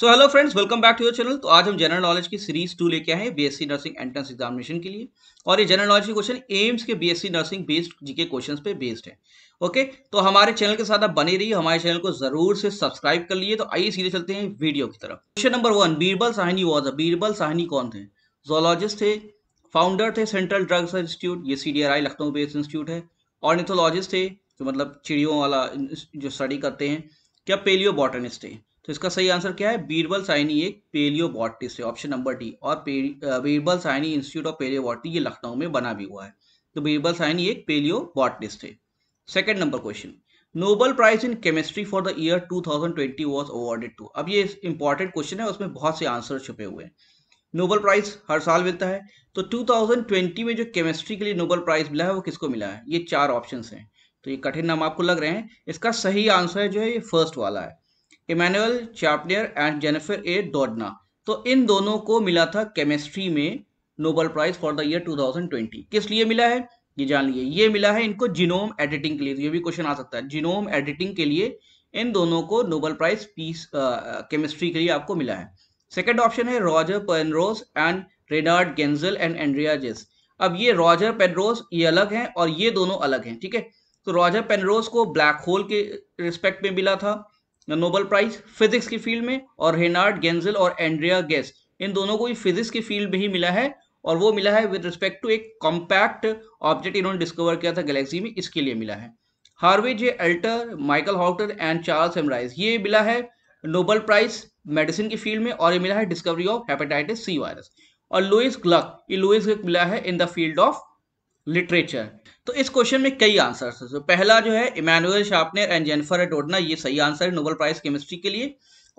so hello friends welcome back to your channel तो आज हम जनरल नॉलेज की सीरीज टू लेके आए बीएससी नर्सिंग एंट्रेंस एग्जामिनेशन के लिए और ये जनरल नॉलेज के क्वेश्चन एम्स के BSc nursing based GK question पे बेस्ड है ओके तो हमारे चैनल के साथ आप बने रहिए हमारे चैनल को जरूर से सब्सक्राइब कर लिए तो आइए सीधे चलते हैं वीडियो की तरफ question number one Birbal Sahni was Birbal Sahni कौन थे जोलॉजिस्ट थे फाउंडर थे सेंट्रल ड्रग्स इंस्टीट्यूट ये सी लखनऊ बेस्ड इंस्टीट्यूट है ऑर्निथोलॉजिस्ट थे जो मतलब चिड़ियों वाला जो स्टडी करते हैं क्या पेलियो बॉटनिस्ट है तो इसका सही आंसर क्या है बीरबल साइनी एक पेलियोबॉटिस्ट है ऑप्शन नंबर डी और Birbal Sahni institute of palaeobotany ये लखनऊ में बना भी हुआ है तो बीरबल साइनी एक पेलियोबॉटनिस्ट है second number question Nobel prize in chemistry for the year 2020 was awarded to अब ये इंपॉर्टेंट क्वेश्चन है उसमें बहुत से आंसर छुपे हुए हैं नोबल प्राइज हर साल मिलता है तो 2020 में जो केमिस्ट्री के लिए नोबल प्राइज मिला है वो किसको मिला है ये चार ऑप्शन हैं तो ये कठिन नाम आपको लग रहे हैं इसका सही आंसर है जो है ये फर्स्ट वाला है Emmanuelle Charpentier and Jennifer A Doudna तो इन दोनों को मिला था केमिस्ट्री में Nobel prize for the year 2020 किस लिए मिला है ये जान लीजिए ये मिला है इनको जिनोम एडिटिंग के लिए तो ये भी क्वेश्चन आ सकता है जिनोम एडिटिंग के लिए इन दोनों को नोबल प्राइज पीस केमिस्ट्री के लिए आपको मिला है सेकेंड ऑप्शन है Roger Penrose and Reinhard Genzel and Andrea Ghez अब ये रॉजर पेनरोज ये अलग हैं और ये दोनों अलग हैं ठीक है तो रॉजर पेनरोज को ब्लैक होल के रिस्पेक्ट में मिला था नोबल प्राइज फिजिक्स की फील्ड में और रेनार्ड गेंजल और एंड्रिया गेस इन दोनों को फिजिक्स की फील्ड में ही मिला है और वो मिला है विद रिस्पेक्ट टू एक कॉम्पैक्ट ऑब्जेक्ट इन्होंने डिस्कवर किया था गैलेक्सी में इसके लिए मिला है Harvey J Alter Michael Houghton and Charles M Rice ये मिला है नोबल प्राइज मेडिसिन की फील्ड में और ये मिला है discovery of hepatitis C virus और लुइस ग्लक ये लुइस ग्लक मिला है in the field of literature तो इस क्वेश्चन में कई आंसर है तो पहला जो है Emmanuelle Charpentier and Jennifer A Doudna ये सही आंसर है नोबल प्राइज केमिस्ट्री के लिए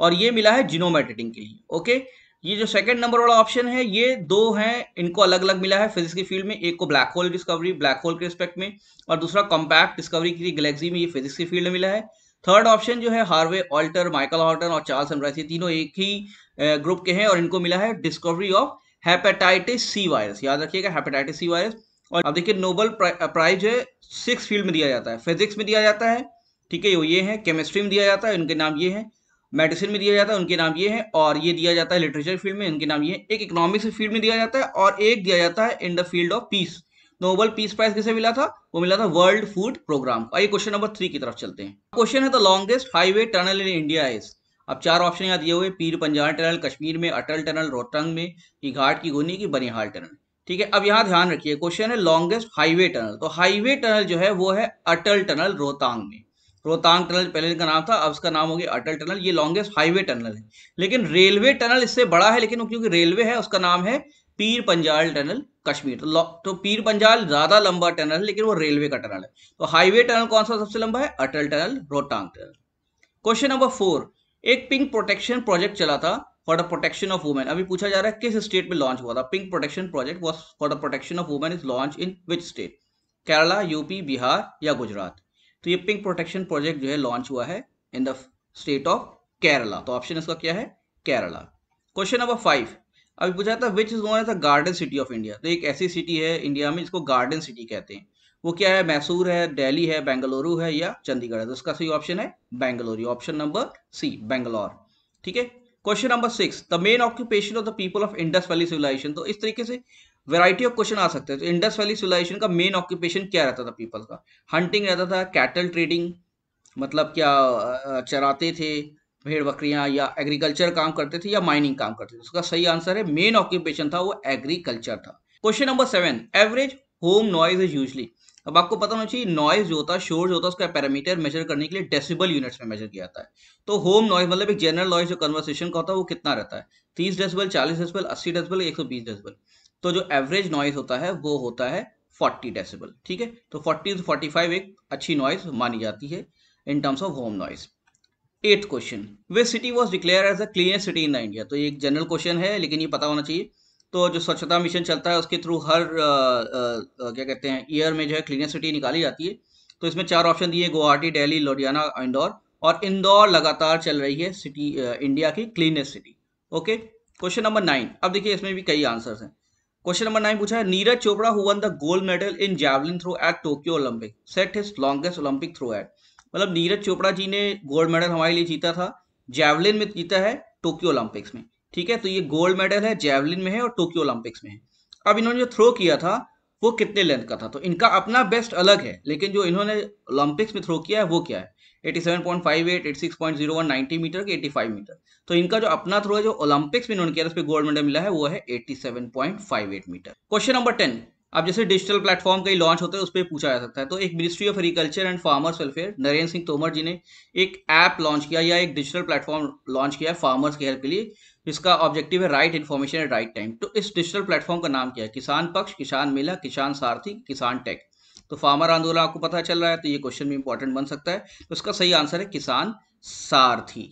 और ये मिला है जीनोम एडिटिंग के लिए ओके ये जो सेकंड नंबर वाला ऑप्शन है ये दो हैं इनको अलग अलग मिला है फिजिक्स की फील्ड में एक को black hole discovery black hole के रिस्पेक्ट में और दूसरा कॉम्पैक्ट डिस्कवरी की गैलेक्सी में ये फिजिक्स की फील्ड में मिला है थर्ड ऑप्शन जो है हार्वे ऑल्टर माइकल हॉर्टन और चार्ल्स एंड्राइस ये तीनों एक ही ग्रुप के हैं और इनको मिला है discovery of hepatitis C virus याद रखिएगा हेपेटाइटिस सी वायरस और अब देखिए नोबल प्राइज है सिक्स फील्ड में दिया जाता है फिजिक्स में दिया जाता है ठीक है ये है केमिस्ट्री में दिया जाता है उनके नाम ये है मेडिसिन में दिया जाता है उनके नाम ये है और ये दिया जाता है लिटरेचर फील्ड में उनके नाम ये है एक इकोनॉमिक्स फील्ड में दिया जाता है और एक दिया जाता है in the field of peace Nobel peace prize किसे मिला था वो मिला था वर्ल्ड फूड प्रोग्राम आइए क्वेश्चन नंबर थ्री की तरफ चलते हैं क्वेश्चन है the longest highway tunnel in India is अब चार ऑप्शन यहाँ दिए हुए पीर पंजाल टनल कश्मीर में अटल टनल रोहतंग में की घाट की गोनी की बनिहाल टनल ठीक है अब यहां ध्यान रखिए क्वेश्चन है लॉन्गेस्ट हाईवे टनल तो हाईवे टनल जो है वो है अटल टनल रोहतांग में रोहतांग टनल पहले का नाम था अब उसका नाम हो गया अटल टनल ये लॉन्गेस्ट हाईवे टनल है लेकिन रेलवे टनल इससे बड़ा है लेकिन क्योंकि रेलवे है उसका नाम है पीर पंजाल टनल कश्मीर तो तो पीर पंजाल ज्यादा लंबा टनल है लेकिन वो रेलवे का टनल है तो हाईवे टनल कौन सा सबसे लंबा है Atal tunnel Rohtang tunnel question number four एक पिंक प्रोटेक्शन प्रोजेक्ट चला था for the protection of women अभी पूछा जा रहा है किस स्टेट में लॉन्च हुआ था pink protection project was for the protection of women is launch in which state Kerala UP Bihar या गुजरात तो ये पिंक प्रोटेक्शन प्रोजेक्ट जो है लॉन्च हुआ है in the state of Kerala तो ऑप्शन इसका क्या है केरला क्वेश्चन नंबर फाइव अभी पूछा था which is known as the garden city of India तो एक ऐसी सिटी है इंडिया में जिसको गार्डन सिटी कहते हैं वो क्या है मैसूर है दिल्ली है बेंगलुरु है या चंडीगढ़ है तो इसका सही ऑप्शन है Bengaluru option number C Bangalore ठीक है question number six the main occupation of the people of Indus Valley civilisation तो इस तरीके से वैरायटी ऑफ क्वेश्चन आ सकते हैं तो इंडस वैली सिविलाइजेशन का मेन ऑक्यूपेशन क्या रहता था पीपल का हंटिंग रहता था कैटल ट्रेडिंग मतलब क्या चराते थे भेड़ बकरियां या एग्रीकल्चर काम करते थे या माइनिंग काम करते थे उसका सही आंसर है मेन ऑक्यूपेशन था वो एग्रीकल्चर था question number seven average home noise is usually अब आपको पता होना चाहिए नॉइज जो होता है शोर जो होता है उसका पैरामीटर मेजर करने के लिए डेसिबल यूनिट्स में मेजर किया जाता है तो होम नॉइज मतलब एक जनरल नॉइज जो कन्वर्सेशन का होता है वो कितना रहता है तीस डेसिबल चालीस डेसिबल अस्सी डेसिबल एक सौ बीस डेसिबल तो जो एवरेज नॉइज होता है वो होता है फोर्टी डेसिबल ठीक है तो फोर्टी टू फोर्टी फाइव एक अच्छी नॉइज मानी जाती है in terms of home noise eight question way city was declare as a cleanest city in the India तो ये एक जनरल क्वेश्चन है लेकिन ये पता होना चाहिए तो जो स्वच्छता मिशन चलता है उसके थ्रू हर आ, आ, आ, क्या कहते हैं ईयर में जो है क्लीनर सिटी निकाली जाती है तो इसमें चार ऑप्शन दिए गुवाहाटी दिल्ली लुधियाना इंदौर और इंदौर लगातार चल रही है सिटी इंडिया की cleanest city okay question number nine अब देखिए इसमें भी कई आंसर्स हैं क्वेश्चन नंबर नाइन पूछा है Neeraj Chopra who won the gold medal in javelin throw at Tokyo Olympic set his longest Olympic throw at मतलब नीरज चोपड़ा जी ने गोल्ड मेडल हमारे लिए जीता था जैवलिन में जीता है टोक्यो ओलंपिक्स में ठीक है तो ये गोल्ड मेडल है जेवलिन में है और टोक्यो ओलंपिक्स में है अब इन्होंने जो थ्रो किया था वो कितने लेंथ का था तो इनका अपना बेस्ट अलग है लेकिन जो इन्होंने ओलंपिक्स में थ्रो किया है वो क्या है 87.58, 86.01, नाइनटी मीटर के 85 मीटर तो इनका जो अपना थ्रो है जो ओलंपिक्स में इन्होंने किया उस पर गोल्ड मेडल मिला है वो है 87.58 मीटर क्वेश्चन नंबर टेन अब जैसे डिजिटल प्लेटफॉर्म कहीं लॉन्च होता है उस पर पूछा जा सकता है तो एक ministry of agriculture and farmers welfare Narendra Singh Tomar ji ने एक ऐप लॉन्च किया या एक डिजिटल प्लेटफॉर्म लॉन्च किया फार्मर्स के हेल्प के लिए इसका ऑब्जेक्टिव है right information at right time तो इस डिजिटल प्लेटफॉर्म का नाम क्या है किसान पक्ष किसान मेला किसान सारथी किसान टेक तो फार्मर आंदोलन आपको पता चल रहा है तो ये क्वेश्चन भी इंपॉर्टेंट बन सकता है तो इसका सही आंसर है किसान सारथी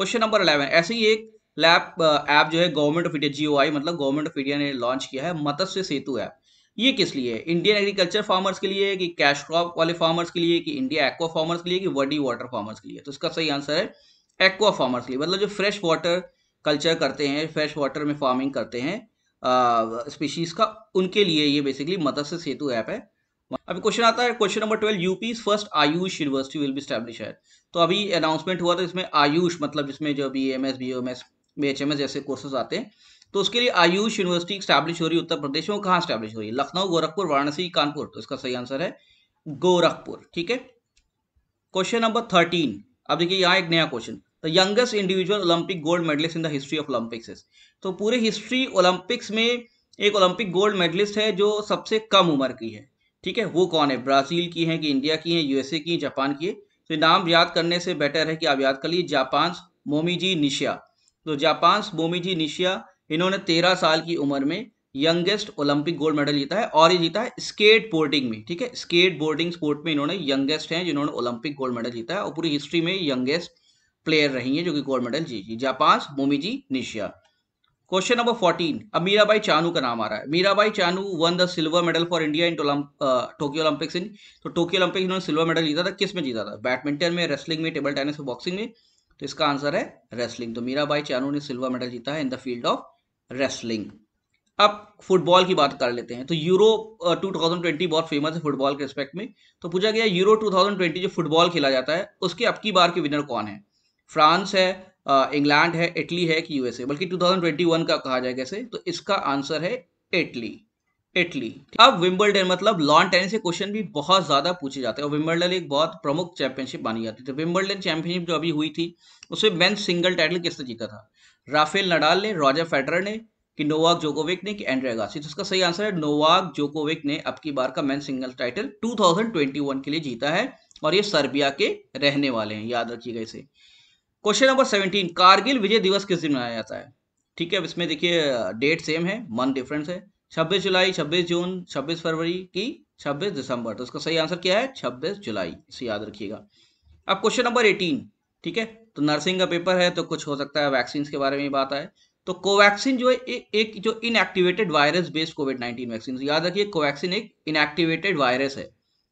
क्वेश्चन नंबर अलेवन ऐसे ही एक लैप ऐप जो है गवर्नमेंट ऑफ इंडिया जीओआई मतलब गवर्नमेंट ऑफ इंडिया ने लॉन्च किया है मत्स्य सेतु ऐप ये किस लिए इंडियन एग्रीकल्चर फार्मर्स के लिए कि कैश क्रॉप वाले फार्मर्स के लिए कि इंडिया एक्वा फार्मर्स के लिए कि वर्डी वाटर फार्मर्स के लिए तो इसका सही आंसर है एक्वा फार्मर्स के लिए मतलब जो फ्रेश वाटर कल्चर करते हैं फ्रेश वाटर में फार्मिंग करते हैं स्पीशीज़ का उनके लिए ये बेसिकली मत्स्य सेतु ऐप है अभी क्वेश्चन आता है question number twelve UP first AYUSH university will be establish है तो अभी अनाउंसमेंट हुआ था तो इसमें आयुष मतलब जिसमें जो B M S B M S B H M S जैसे कोर्सेज आते हैं तो उसके लिए आयुष यूनिवर्सिटी स्टैब्लिश हो रही है उत्तर प्रदेश में कहाँ स्टैब्लिश हो रही है लखनऊ गोरखपुर वाराणसी कानपुर तो इसका सही आंसर है गोरखपुर ठीक है क्वेश्चन नंबर थर्टीन अब देखिए यहाँ एक नया question the youngest individual Olympic gold medallist in the history of Olympics is तो पूरे हिस्ट्री ओलंपिक्स में एक ओलंपिक गोल्ड मेडलिस्ट है जो सबसे कम उम्र की है ठीक है वो कौन है ब्राज़ील की है कि इंडिया की है यूएसए की जापान की है तो नाम याद करने से बेटर है कि आप याद कर लिए जापान मोमीजी निशिया तो जापान मोमीजी निशिया इन्होंने तेरह साल की उम्र में यंगेस्ट ओलंपिक गोल्ड मेडल जीता है और ये जीता है स्केट बोर्डिंग में ठीक है स्केट बोर्डिंग स्पोर्ट में इन्होंने यंगेस्ट हैं जिन्होंने ओलंपिक गोल्ड मेडल जीता है और पूरी हिस्ट्री में यंगेस्ट प्लेयर रही हैं जो कि गोल्ड मेडल जी जी Japan Momiji Nishiya question number fourteen अब मीराबाई चानू का नाम आ रहा है Mirabai Chanu won the silver medal for India in Tokyo Olympics in तो टोक्यो ओलंपिक्स इन्होंने सिल्वर मेडल जीता था किस में जीता था बैडमिंटन में रेसलिंग में टेबल टेनिस में बॉक्सिंग में तो इसका आंसर है रेसलिंग तो मीराबाई चानू ने सिल्वर मेडल जीता है in the field of wrestling अब फुटबॉल की बात कर लेते हैं तो यूरो ट्वेंटी uh, बहुत फेमस है फुटबॉल के रिस्पेक्ट में तो पूछा गया यूरो ट्वेंटी जो फुटबॉल खेला जाता है उसके अब की बार के विनर कौन है फ्रांस है इंग्लैंड है इटली है कि यूएसए बल्कि 2021 का कहा जाए कैसे तो इसका आंसर है इटली इटली अब विम्बलडन मतलब लॉन टेनिस क्वेश्चन भी बहुत ज्यादा पूछे जाते हैं और विम्बलडन एक बहुत प्रमुख चैंपियनशिप मानी जाती थी तो विम्बलडन चैंपियनशिप जो अभी हुई थी उसमें मैन सिंगल टाइटल किसने जीता था राफेल नडाल ने रॉजर फेडर ने कि नोवाक जोकोविक ने कि एंड्रे अगासी तो इसका सही आंसर है नोवाक जोकोविक ने अब की बार का मैन सिंगल टाइटल 2021 के लिए जीता है और ये सर्बिया के रहने वाले हैं याद रखिएगा इसे question number seventeen Kargil Vijay Diwas किस दिन मनाया जाता है ठीक है अब इसमें देखिए डेट सेम है मंथ डिफरेंस है छब्बीस जुलाई छब्बीस जून छब्बीस फरवरी की छब्बीस दिसंबर तो इसका सही आंसर क्या है छब्बीस जुलाई इसे याद रखिएगा अब क्वेश्चन नंबर एटीन ठीक है तो नर्सिंग का पेपर है तो कुछ हो सकता है वैक्सीन के बारे में बात आए तो कोवैक्सीन जो है ए, एक जो inactivated virus based COVID nineteen vaccine याद रखिए कोवैक्सीन एक इनएक्टिवेटेड वायरस है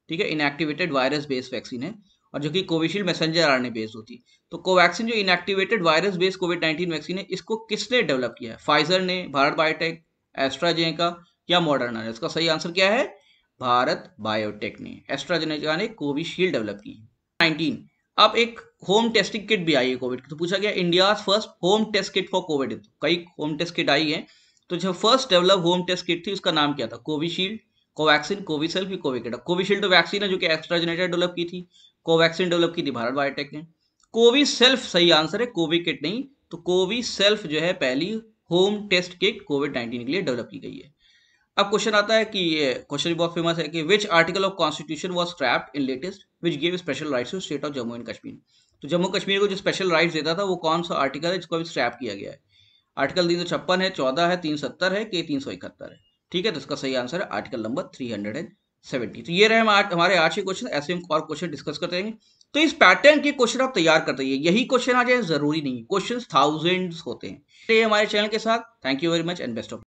ठीक है इनएक्टिवेटेड वायरस बेस्ड वैक्सीन है और जो कि कोविशील्ड मैसेंजर आर बेस्ड होती तो कोवैक्सिन जो inactivated virus based COVID nineteen vaccine है इसको किसने डेवलप किया है फाइजर ने भारत बायोटेक एस्ट्राजेनेका या मॉडर्ना ने इसका सही आंसर क्या है भारत बायोटेक ने एस्ट्राजेनेका ने कोविशील्ड डेवलप की नाइनटीन अब एक होम टेस्टिंग किट भी आई है कोविड की तो पूछा गया India first home test kit for COVID कई होम टेस्ट किट आई है तो, तो जो first develop home test kit थी उसका नाम क्या था कोविशील्ड कोवैक्सिन कोविसेल्फ भी कोविकेट कोविशील्ड तो वैक्सीन है जो कि एक्स्ट्रा जेनेटर डेवलप की थी कोवैक्सिन डेवलप की थी भारत बायोटेक ने कोवी सेल्फ सही आंसर है कोविकेट नहीं तो कोवी सेल्फ जो है पहली home test kit COVID nineteen के लिए डेवलप की गई है अब क्वेश्चन आता है कि ये क्वेश्चन बहुत फेमस है कि which article of constitution was scrapped in latest which gave special rights to state of Jammu and Kashmir तो जम्मू कश्मीर को जो स्पेशल राइट्स देता था वो कौन सा आर्टिकल है जिसको अभी स्क्रैप किया गया है आर्टिकल तीन सौ छप्पन है चौदह है तीन सत्तर है के तीन सौ इकहत्तर है ठीक है तो इसका सही आंसर है article number three hundred and seventy तो ये रहे हम हमारे आज के क्वेश्चन ऐसे हम और क्वेश्चन डिस्कस करते रहेंगे तो इस पैटर्न के क्वेश्चन आप तैयार करते रहिए यही क्वेश्चन आ जाए जरूरी नहीं क्वेश्चन थाउजेंड्स होते हैं हमारे चैनल के साथ thank you very much and best of